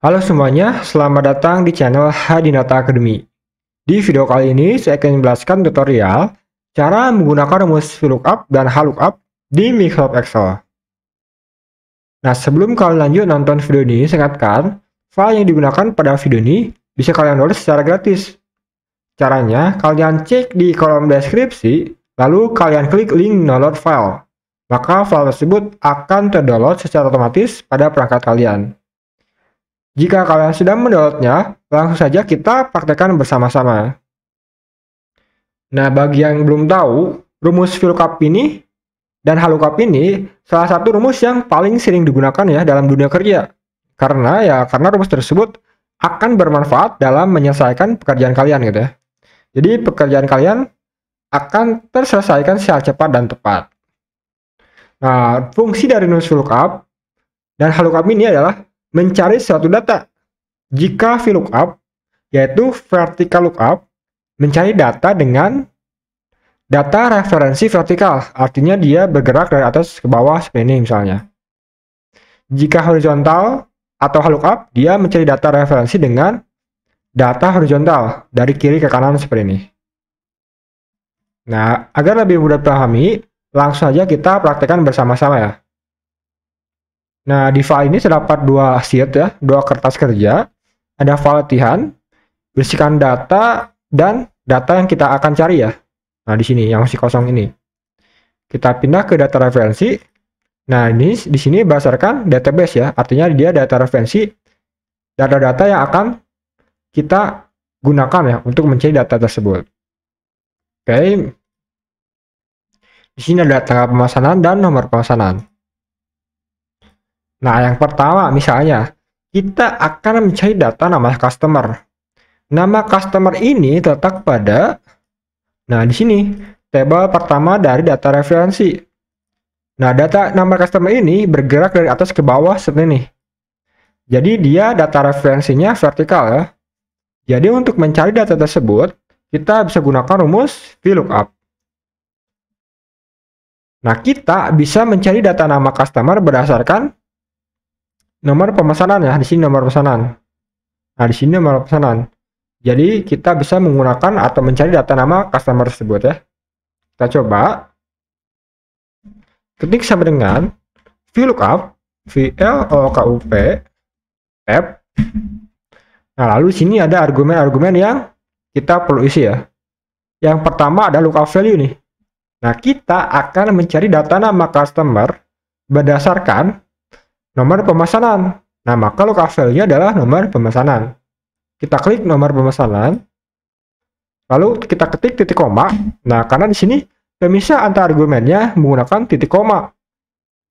Halo semuanya, selamat datang di channel Hadinata Academy. Di video kali ini, saya akan menjelaskan tutorial cara menggunakan rumus VLOOKUP dan HLOOKUP di Microsoft Excel. Nah, sebelum kalian lanjut nonton video ini, ingatkan, file yang digunakan pada video ini bisa kalian download secara gratis. Caranya, kalian cek di kolom deskripsi, lalu kalian klik link download file. Maka file tersebut akan terdownload secara otomatis pada perangkat kalian. Jika kalian sudah mendownloadnya, langsung saja kita praktekkan bersama-sama. Nah, bagi yang belum tahu, rumus VLOOKUP ini dan halukap ini salah satu rumus yang paling sering digunakan ya dalam dunia kerja. Karena ya, karena rumus tersebut akan bermanfaat dalam menyelesaikan pekerjaan kalian gitu ya. Jadi pekerjaan kalian akan terselesaikan secara cepat dan tepat. Nah, fungsi dari rumus VLOOKUP dan halukap ini adalah mencari suatu data. Jika VLOOKUP, yaitu vertical lookup, mencari data dengan data referensi vertikal, artinya dia bergerak dari atas ke bawah seperti ini misalnya. Jika horizontal atau lookup, dia mencari data referensi dengan data horizontal dari kiri ke kanan seperti ini. Nah, agar lebih mudah dipahami, langsung saja kita praktekkan bersama-sama ya. Nah, di file ini terdapat dua sheet ya, dua kertas kerja. Ada file latihan, bersihkan data, dan data yang kita akan cari ya. Nah, di sini yang masih kosong ini. Kita pindah ke data referensi. Nah, ini di sini berdasarkan database ya. Artinya dia data referensi data-data yang akan kita gunakan ya untuk mencari data tersebut. Oke. Di sini ada tanggal pemesanan dan nomor pemesanan. Nah, yang pertama misalnya, kita akan mencari data nama customer. Nama customer ini terletak pada, nah di sini, table pertama dari data referensi. Nah, data nama customer ini bergerak dari atas ke bawah seperti ini. Jadi, dia data referensinya vertikal ya. Jadi, untuk mencari data tersebut, kita bisa gunakan rumus VLOOKUP. Nah, kita bisa mencari data nama customer berdasarkan nomor pemesanan ya di sini nomor pesanan nah di sini nomor pesanan jadi kita bisa menggunakan atau mencari data nama customer tersebut ya kita coba ketik sama dengan VLOOKUP VLOOKUP app nah lalu sini ada argumen-argumen yang kita perlu isi ya yang pertama ada lookup value nih nah kita akan mencari data nama customer berdasarkan nomor pemesanan. Nah, maka lokal file-nya adalah nomor pemesanan. Kita klik nomor pemesanan, lalu kita ketik titik koma. Nah, karena di sini pemisah antar argumennya menggunakan titik koma.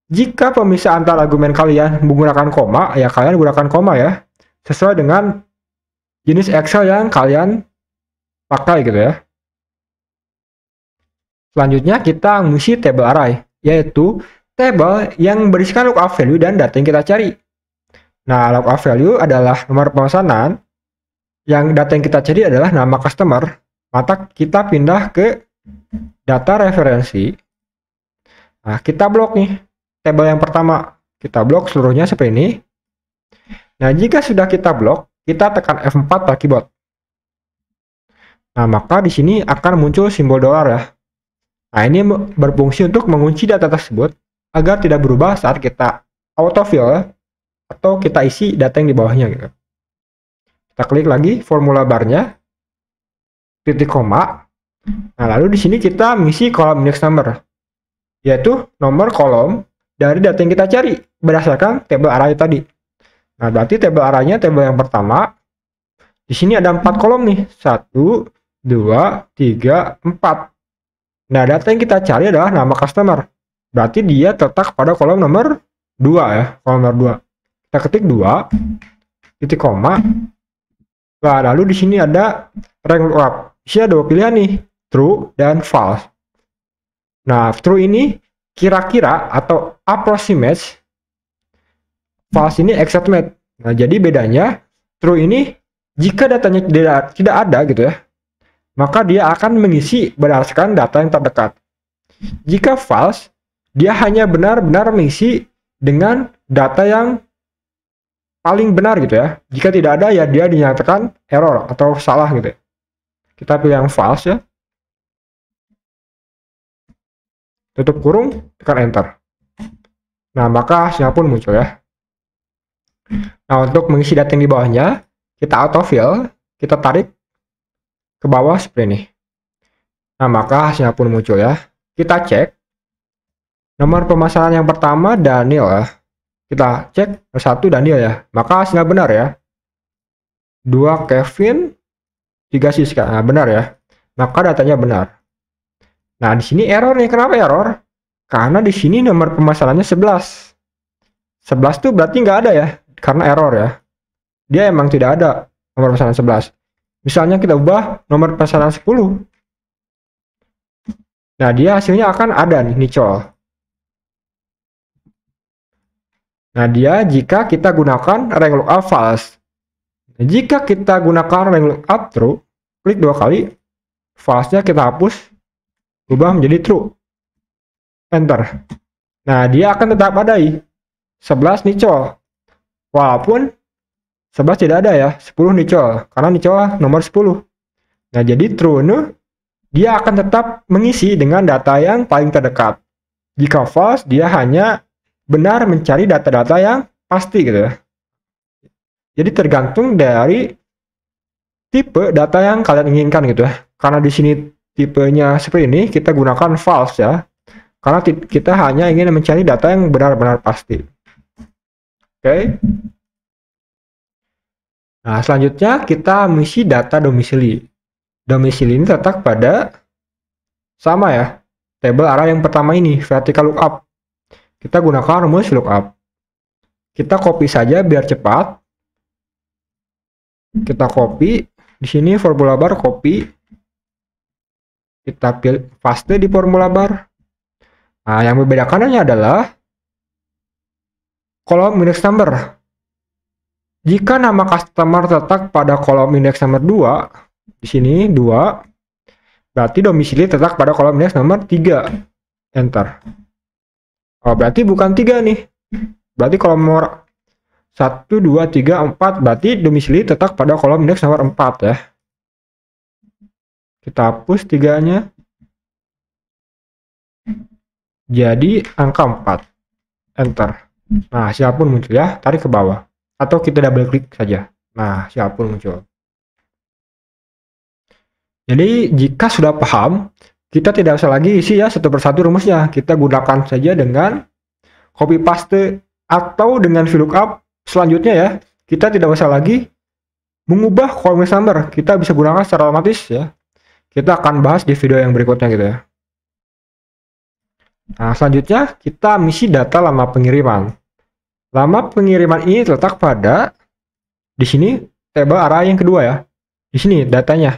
Jika pemisah antar argumen kalian menggunakan koma, ya kalian gunakan koma ya, sesuai dengan jenis Excel yang kalian pakai gitu ya. Selanjutnya kita mengisi table array, yaitu table yang berisikan look value dan data yang kita cari. Nah, look value adalah nomor pemesanan, yang data yang kita cari adalah nama customer, maka kita pindah ke data referensi. Nah, kita blok nih, table yang pertama. Kita blok seluruhnya seperti ini. Nah, jika sudah kita blok, kita tekan F4 pada keyboard. Nah, maka di sini akan muncul simbol dolar ya. Nah, ini berfungsi untuk mengunci data tersebut agar tidak berubah saat kita autofill ya, atau kita isi data yang di bawahnya gitu. Kita klik lagi formula barnya, titik koma. Nah, lalu di sini kita mengisi kolom index number, yaitu nomor kolom dari data yang kita cari berdasarkan tabel array tadi. Nah, berarti table arraynya tabel yang pertama. Di sini ada empat kolom nih, satu, dua, tiga, empat. Nah, data yang kita cari adalah nama customer. Berarti dia terletak pada kolom nomor 2 ya, kolom nomor 2. Kita ketik 2, titik koma. Nah, lalu di sini ada rank lookup. Di sini ada dua pilihan nih, true dan false. Nah, true ini kira-kira atau approximate, false ini exact Nah, jadi bedanya true ini jika datanya tidak, tidak ada gitu ya, maka dia akan mengisi berdasarkan data yang terdekat. Jika false, dia hanya benar-benar mengisi dengan data yang paling benar gitu ya. Jika tidak ada ya dia dinyatakan error atau salah gitu. Ya. Kita pilih yang false ya. Tutup kurung, tekan enter. Nah, maka hasilnya pun muncul ya. Nah, untuk mengisi data yang di bawahnya, kita autofill, kita tarik ke bawah seperti ini. Nah, maka hasilnya pun muncul ya. Kita cek Nomor pemasaran yang pertama Daniel ya. Kita cek satu Daniel ya. Maka hasilnya benar ya. Dua Kevin, tiga Siska. Nah, benar ya. Maka datanya benar. Nah, di sini error nih. Kenapa error? Karena di sini nomor pemasarannya 11. 11 tuh berarti nggak ada ya, karena error ya. Dia emang tidak ada nomor pemasaran 11. Misalnya kita ubah nomor pemasaran 10. Nah, dia hasilnya akan ada nih, nicol. Nah, dia jika kita gunakan rank lookup false. Nah, jika kita gunakan rank lookup true, klik dua kali, false-nya kita hapus, ubah menjadi true. Enter. Nah, dia akan tetap ada 11 nicol. Walaupun 11 tidak ada ya, 10 nicol. Karena nicol nomor 10. Nah, jadi true ini dia akan tetap mengisi dengan data yang paling terdekat. Jika false, dia hanya benar mencari data-data yang pasti gitu ya. Jadi tergantung dari tipe data yang kalian inginkan gitu ya. Karena di sini tipenya seperti ini, kita gunakan false ya. Karena kita hanya ingin mencari data yang benar-benar pasti. Oke. Okay. Nah, selanjutnya kita mengisi data domisili. Domisili ini terletak pada sama ya, table arah yang pertama ini, vertical lookup. Kita gunakan rumus lookup. Kita copy saja biar cepat. Kita copy. Di sini formula bar copy. Kita pilih paste di formula bar. Nah, yang membedakannya adalah kolom index number. Jika nama customer terletak pada kolom index number 2, di sini 2, berarti domisili terletak pada kolom index number 3. Enter. Oh, berarti bukan tiga nih. Berarti kolom nomor 1, 2, 3, 4. Berarti domisili tetap pada kolom indeks nomor 4 ya. Kita hapus tiganya. Jadi angka 4. Enter. Nah, siapun muncul ya. Tarik ke bawah. Atau kita double klik saja. Nah, siapun muncul. Jadi jika sudah paham, kita tidak usah lagi isi ya satu persatu rumusnya. Kita gunakan saja dengan copy paste atau dengan VLOOKUP selanjutnya ya. Kita tidak usah lagi mengubah kolom number. Kita bisa gunakan secara otomatis ya. Kita akan bahas di video yang berikutnya gitu ya. Nah, selanjutnya kita misi data lama pengiriman. Lama pengiriman ini terletak pada di sini table arah yang kedua ya. Di sini datanya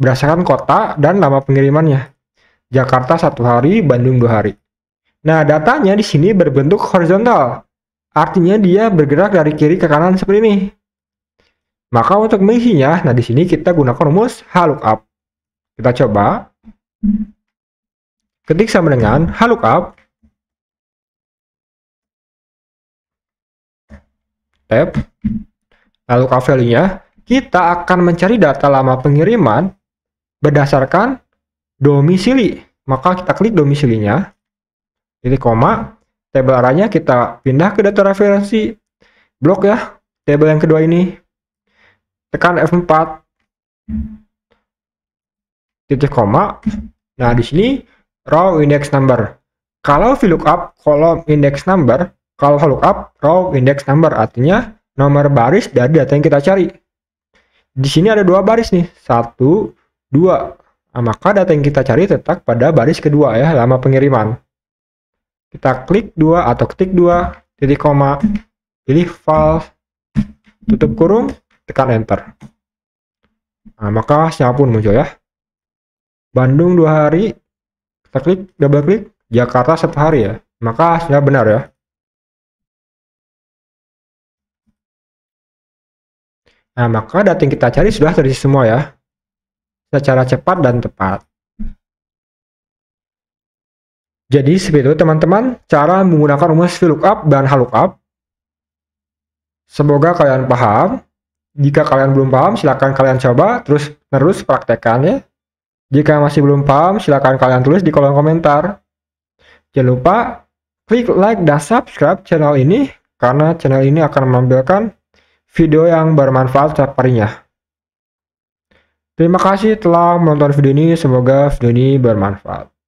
berdasarkan kota dan lama pengirimannya. Jakarta satu hari, Bandung dua hari. Nah, datanya di sini berbentuk horizontal. Artinya dia bergerak dari kiri ke kanan seperti ini. Maka untuk mengisinya, nah di sini kita gunakan rumus HLOOKUP. Kita coba. Ketik sama dengan HLOOKUP. Tab. Lalu value Kita akan mencari data lama pengiriman berdasarkan domisili. Maka kita klik domisilinya, titik koma, tabel arahnya kita pindah ke data referensi blok ya, tabel yang kedua ini. Tekan F4, titik koma. Nah, di sini row index number. Kalau VLOOKUP kolom index number, kalau VLOOKUP row index number artinya nomor baris dari data yang kita cari. Di sini ada dua baris nih, satu, dua. Nah, maka data yang kita cari tetap pada baris kedua ya, lama pengiriman. Kita klik dua atau ketik dua titik koma, pilih file, tutup kurung, tekan enter. Nah, maka siapa muncul ya. Bandung dua hari, kita klik, double klik, Jakarta satu hari ya. Maka sudah benar ya. Nah, maka data yang kita cari sudah terisi semua ya secara cepat dan tepat. Jadi seperti itu teman-teman cara menggunakan rumus VLOOKUP dan HLOOKUP. Semoga kalian paham. Jika kalian belum paham, silahkan kalian coba terus terus praktekkan ya. Jika masih belum paham, silahkan kalian tulis di kolom komentar. Jangan lupa klik like dan subscribe channel ini karena channel ini akan menampilkan video yang bermanfaat setiap harinya. Terima kasih telah menonton video ini, semoga video ini bermanfaat.